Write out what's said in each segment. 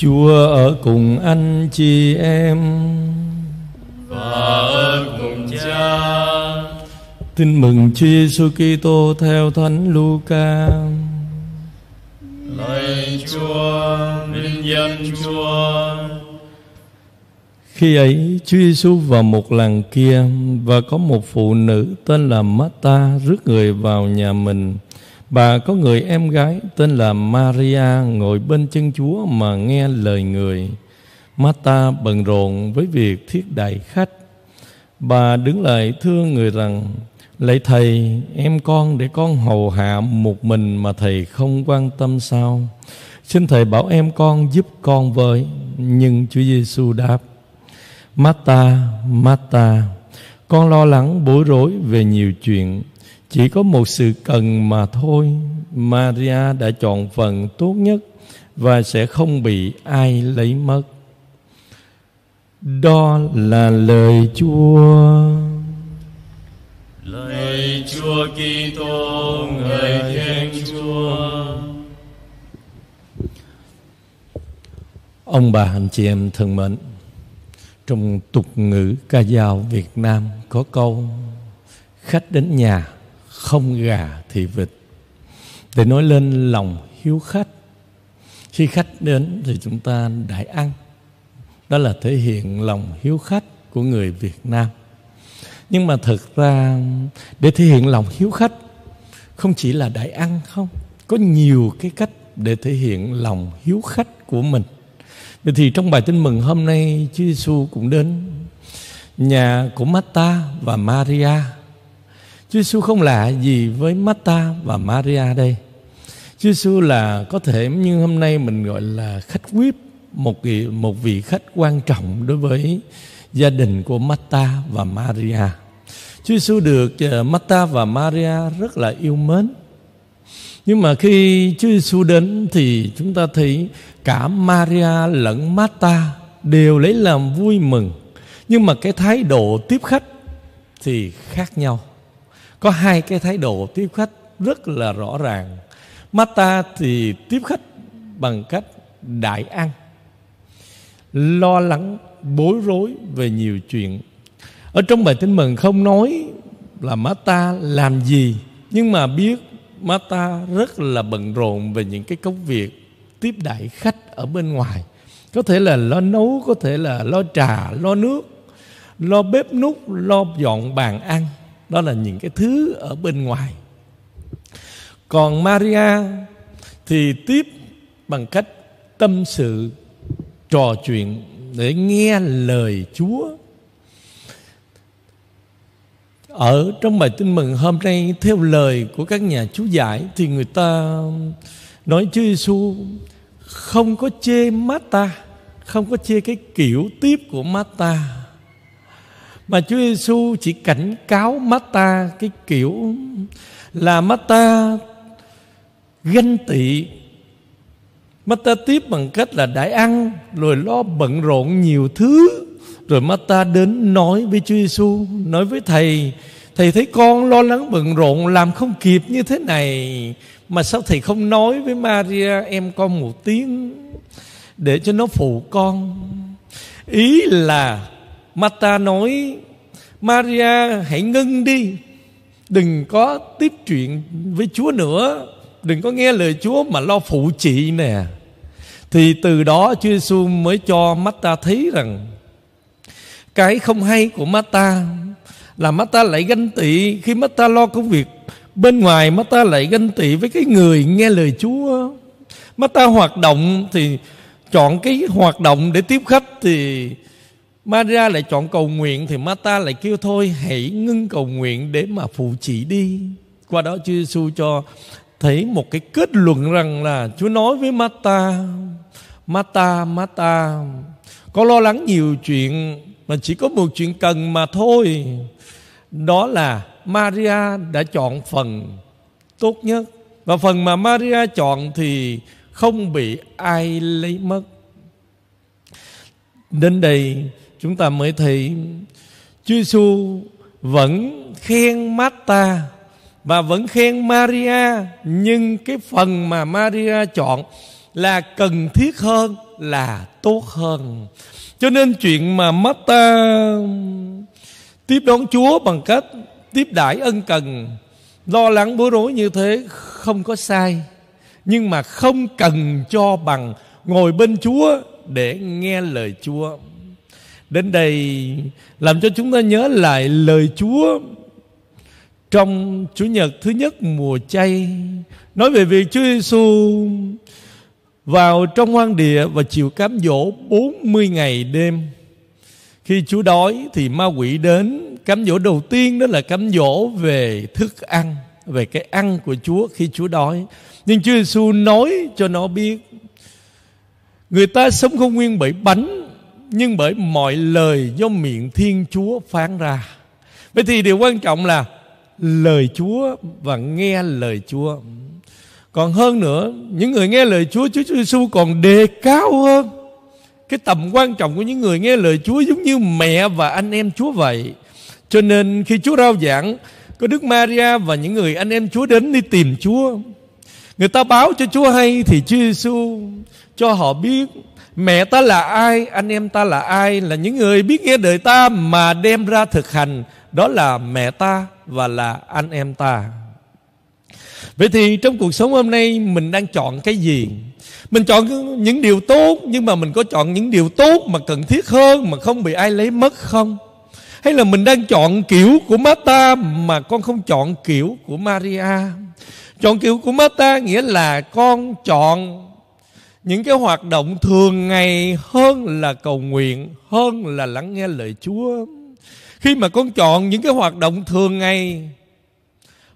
Chúa ở cùng anh chị em Và ở cùng cha Tin mừng Chúa Giêsu Kitô theo Thánh Luca. Lạy Chúa, vinh danh Chúa. Khi ấy, Chúa Giêsu vào một làng kia và có một phụ nữ tên là Mata rước người vào nhà mình Bà có người em gái tên là Maria ngồi bên chân Chúa mà nghe lời người. Marta bận rộn với việc thiết đãi khách. Bà đứng lại thưa người rằng: Lạy thầy, em con để con hầu hạ một mình mà thầy không quan tâm sao? Xin thầy bảo em con giúp con với. Nhưng Chúa Giêsu đáp: Marta, Marta, con lo lắng bối rối về nhiều chuyện chỉ có một sự cần mà thôi maria đã chọn phần tốt nhất và sẽ không bị ai lấy mất đó là lời chúa lời chúa kitô người thiên chúa ông bà anh chị em thân mến trong tục ngữ ca dao việt nam có câu khách đến nhà không gà thì vịt để nói lên lòng hiếu khách khi khách đến thì chúng ta đại ăn đó là thể hiện lòng hiếu khách của người việt nam nhưng mà thật ra để thể hiện lòng hiếu khách không chỉ là đại ăn không có nhiều cái cách để thể hiện lòng hiếu khách của mình vậy thì trong bài tin mừng hôm nay chúa giêsu cũng đến nhà của Marta và Maria Chúa Giêsu không lạ gì với Martha và Maria đây. Chúa Giêsu là có thể như hôm nay mình gọi là khách quý một vị, một vị khách quan trọng đối với gia đình của Martha và Maria. Chúa Giêsu được ờ, Martha và Maria rất là yêu mến. Nhưng mà khi Chúa Giêsu đến thì chúng ta thấy cả Maria lẫn Martha đều lấy làm vui mừng. Nhưng mà cái thái độ tiếp khách thì khác nhau có hai cái thái độ tiếp khách rất là rõ ràng Mata thì tiếp khách bằng cách đại ăn lo lắng bối rối về nhiều chuyện ở trong bài tin mừng không nói là Mata làm gì nhưng mà biết Mata rất là bận rộn về những cái công việc tiếp đại khách ở bên ngoài có thể là lo nấu có thể là lo trà lo nước lo bếp nút lo dọn bàn ăn đó là những cái thứ ở bên ngoài còn maria thì tiếp bằng cách tâm sự trò chuyện để nghe lời chúa ở trong bài tin mừng hôm nay theo lời của các nhà chú giải thì người ta nói Chúa Giêsu không có chê Mata, không có chê cái kiểu tiếp của Mata mà Chúa Giêsu chỉ cảnh cáo Mata cái kiểu là Mata ganh tị Mata tiếp bằng cách là đại ăn rồi lo bận rộn nhiều thứ rồi Mata đến nói với Chúa Giêsu nói với thầy thầy thấy con lo lắng bận rộn làm không kịp như thế này mà sao thầy không nói với Maria em con một tiếng để cho nó phụ con ý là Mata nói Maria hãy ngưng đi Đừng có tiếp chuyện với Chúa nữa Đừng có nghe lời Chúa mà lo phụ chị nè Thì từ đó Chúa Giêsu mới cho Mata thấy rằng Cái không hay của Mata Là Mata lại ganh tị Khi Mata lo công việc bên ngoài Mata lại ganh tị với cái người nghe lời Chúa Mata hoạt động thì chọn cái hoạt động để tiếp khách thì Maria lại chọn cầu nguyện Thì Martha lại kêu thôi Hãy ngưng cầu nguyện để mà phụ chỉ đi Qua đó Chúa Giêsu cho thấy một cái kết luận rằng là Chúa nói với Martha Martha, Martha Có lo lắng nhiều chuyện Mà chỉ có một chuyện cần mà thôi Đó là Maria đã chọn phần tốt nhất Và phần mà Maria chọn thì không bị ai lấy mất Đến đây chúng ta mới thấy Chúa Giêsu vẫn khen Marta và vẫn khen Maria nhưng cái phần mà Maria chọn là cần thiết hơn là tốt hơn. Cho nên chuyện mà Marta tiếp đón Chúa bằng cách tiếp đãi ân cần, lo lắng bối rối như thế không có sai, nhưng mà không cần cho bằng ngồi bên Chúa để nghe lời Chúa đến đây làm cho chúng ta nhớ lại lời Chúa trong Chủ nhật thứ nhất mùa chay nói về việc Chúa Giêsu vào trong hoang địa và chịu cám dỗ 40 ngày đêm. Khi Chúa đói thì ma quỷ đến, cám dỗ đầu tiên đó là cám dỗ về thức ăn, về cái ăn của Chúa khi Chúa đói. Nhưng Chúa Giêsu nói cho nó biết Người ta sống không nguyên bởi bánh nhưng bởi mọi lời do miệng Thiên Chúa phán ra. Vậy thì điều quan trọng là lời Chúa và nghe lời Chúa. Còn hơn nữa, những người nghe lời Chúa, Chúa Giêsu còn đề cao hơn. Cái tầm quan trọng của những người nghe lời Chúa giống như mẹ và anh em Chúa vậy. Cho nên khi Chúa rao giảng, có Đức Maria và những người anh em Chúa đến đi tìm Chúa. Người ta báo cho Chúa hay thì Chúa Giêsu cho họ biết Mẹ ta là ai, anh em ta là ai Là những người biết nghe đời ta Mà đem ra thực hành Đó là mẹ ta và là anh em ta Vậy thì trong cuộc sống hôm nay Mình đang chọn cái gì Mình chọn những điều tốt Nhưng mà mình có chọn những điều tốt Mà cần thiết hơn Mà không bị ai lấy mất không hay là mình đang chọn kiểu của Martha mà con không chọn kiểu của Maria. Chọn kiểu của Martha nghĩa là con chọn những cái hoạt động thường ngày hơn là cầu nguyện hơn là lắng nghe lời chúa khi mà con chọn những cái hoạt động thường ngày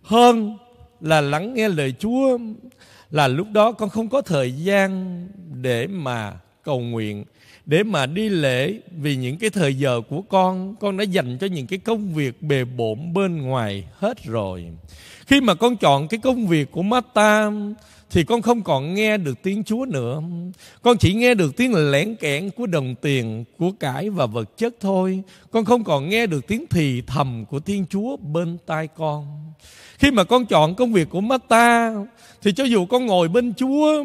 hơn là lắng nghe lời chúa là lúc đó con không có thời gian để mà cầu nguyện để mà đi lễ vì những cái thời giờ của con con đã dành cho những cái công việc bề bộn bên ngoài hết rồi khi mà con chọn cái công việc của Mata thì con không còn nghe được tiếng Chúa nữa. Con chỉ nghe được tiếng lẻn kẽn của đồng tiền, của cải và vật chất thôi. Con không còn nghe được tiếng thì thầm của Thiên Chúa bên tai con. Khi mà con chọn công việc của Mata thì cho dù con ngồi bên Chúa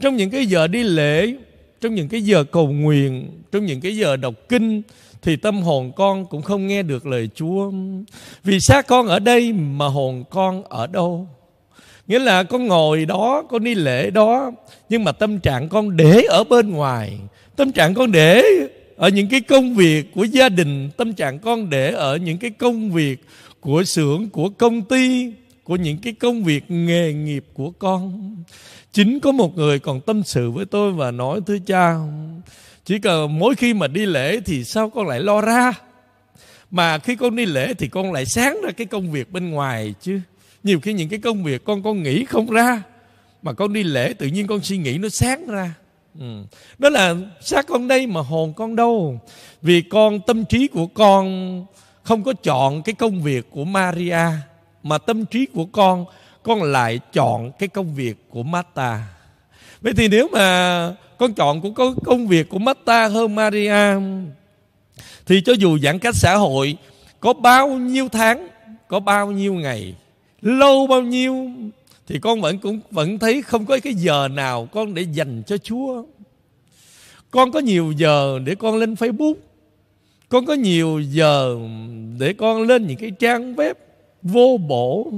trong những cái giờ đi lễ, trong những cái giờ cầu nguyện, trong những cái giờ đọc kinh thì tâm hồn con cũng không nghe được lời Chúa. Vì xác con ở đây mà hồn con ở đâu? nghĩa là con ngồi đó con đi lễ đó nhưng mà tâm trạng con để ở bên ngoài tâm trạng con để ở những cái công việc của gia đình tâm trạng con để ở những cái công việc của xưởng của công ty của những cái công việc nghề nghiệp của con chính có một người còn tâm sự với tôi và nói thưa cha chỉ cần mỗi khi mà đi lễ thì sao con lại lo ra mà khi con đi lễ thì con lại sáng ra cái công việc bên ngoài chứ nhiều khi những cái công việc con con nghĩ không ra mà con đi lễ tự nhiên con suy nghĩ nó sáng ra ừ. đó là xác con đây mà hồn con đâu vì con tâm trí của con không có chọn cái công việc của Maria mà tâm trí của con con lại chọn cái công việc của Marta vậy thì nếu mà con chọn của công việc của Marta hơn Maria thì cho dù giãn cách xã hội có bao nhiêu tháng có bao nhiêu ngày lâu bao nhiêu thì con vẫn cũng vẫn thấy không có cái giờ nào con để dành cho Chúa. Con có nhiều giờ để con lên Facebook. Con có nhiều giờ để con lên những cái trang web vô bổ.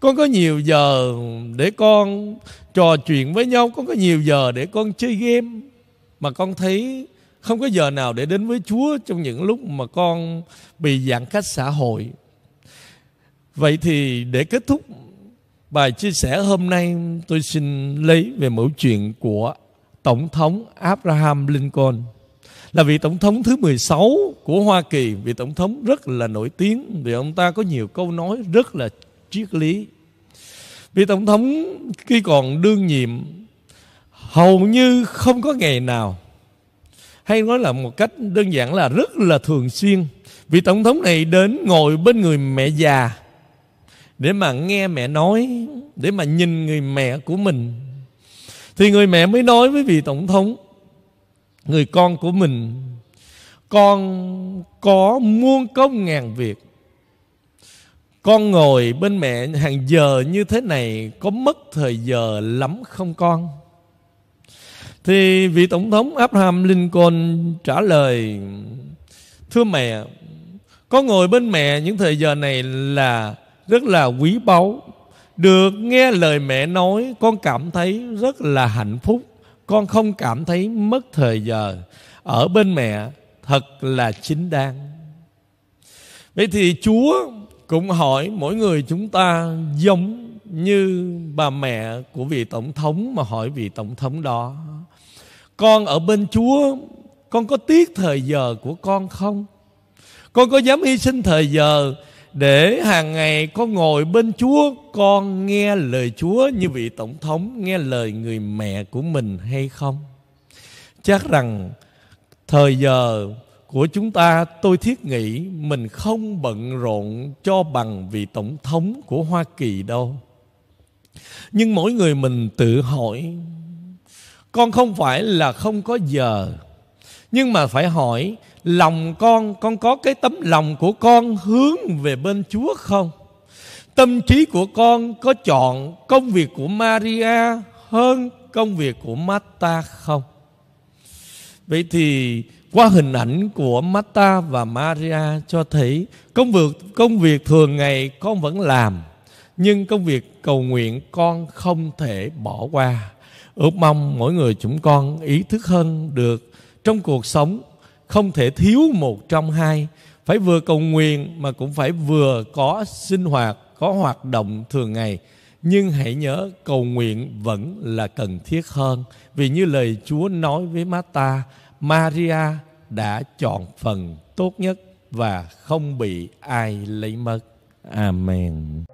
Con có nhiều giờ để con trò chuyện với nhau, con có nhiều giờ để con chơi game mà con thấy không có giờ nào để đến với Chúa trong những lúc mà con bị giãn cách xã hội Vậy thì để kết thúc bài chia sẻ hôm nay tôi xin lấy về mẫu chuyện của Tổng thống Abraham Lincoln là vị tổng thống thứ 16 của Hoa Kỳ, vị tổng thống rất là nổi tiếng vì ông ta có nhiều câu nói rất là triết lý. Vị tổng thống khi còn đương nhiệm hầu như không có ngày nào hay nói là một cách đơn giản là rất là thường xuyên vị tổng thống này đến ngồi bên người mẹ già để mà nghe mẹ nói để mà nhìn người mẹ của mình thì người mẹ mới nói với vị tổng thống người con của mình con có muôn công ngàn việc con ngồi bên mẹ hàng giờ như thế này có mất thời giờ lắm không con thì vị tổng thống Abraham Lincoln trả lời thưa mẹ con ngồi bên mẹ những thời giờ này là rất là quý báu được nghe lời mẹ nói con cảm thấy rất là hạnh phúc con không cảm thấy mất thời giờ ở bên mẹ thật là chính đáng vậy thì chúa cũng hỏi mỗi người chúng ta giống như bà mẹ của vị tổng thống mà hỏi vị tổng thống đó con ở bên chúa con có tiếc thời giờ của con không con có dám hy sinh thời giờ để hàng ngày con ngồi bên Chúa, con nghe lời Chúa như vị Tổng thống nghe lời người mẹ của mình hay không? Chắc rằng thời giờ của chúng ta tôi thiết nghĩ mình không bận rộn cho bằng vị Tổng thống của Hoa Kỳ đâu. Nhưng mỗi người mình tự hỏi, con không phải là không có giờ, nhưng mà phải hỏi lòng con con có cái tấm lòng của con hướng về bên Chúa không? Tâm trí của con có chọn công việc của Maria hơn công việc của Marta không? Vậy thì qua hình ảnh của Marta và Maria cho thấy công việc công việc thường ngày con vẫn làm nhưng công việc cầu nguyện con không thể bỏ qua. Ước mong mỗi người chúng con ý thức hơn được trong cuộc sống không thể thiếu một trong hai phải vừa cầu nguyện mà cũng phải vừa có sinh hoạt có hoạt động thường ngày nhưng hãy nhớ cầu nguyện vẫn là cần thiết hơn vì như lời Chúa nói với Marta Maria đã chọn phần tốt nhất và không bị ai lấy mất. Amen.